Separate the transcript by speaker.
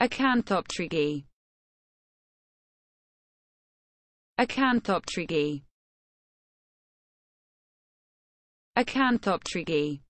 Speaker 1: Acanthopterygii. Acanthopterygii. Acanthopterygii.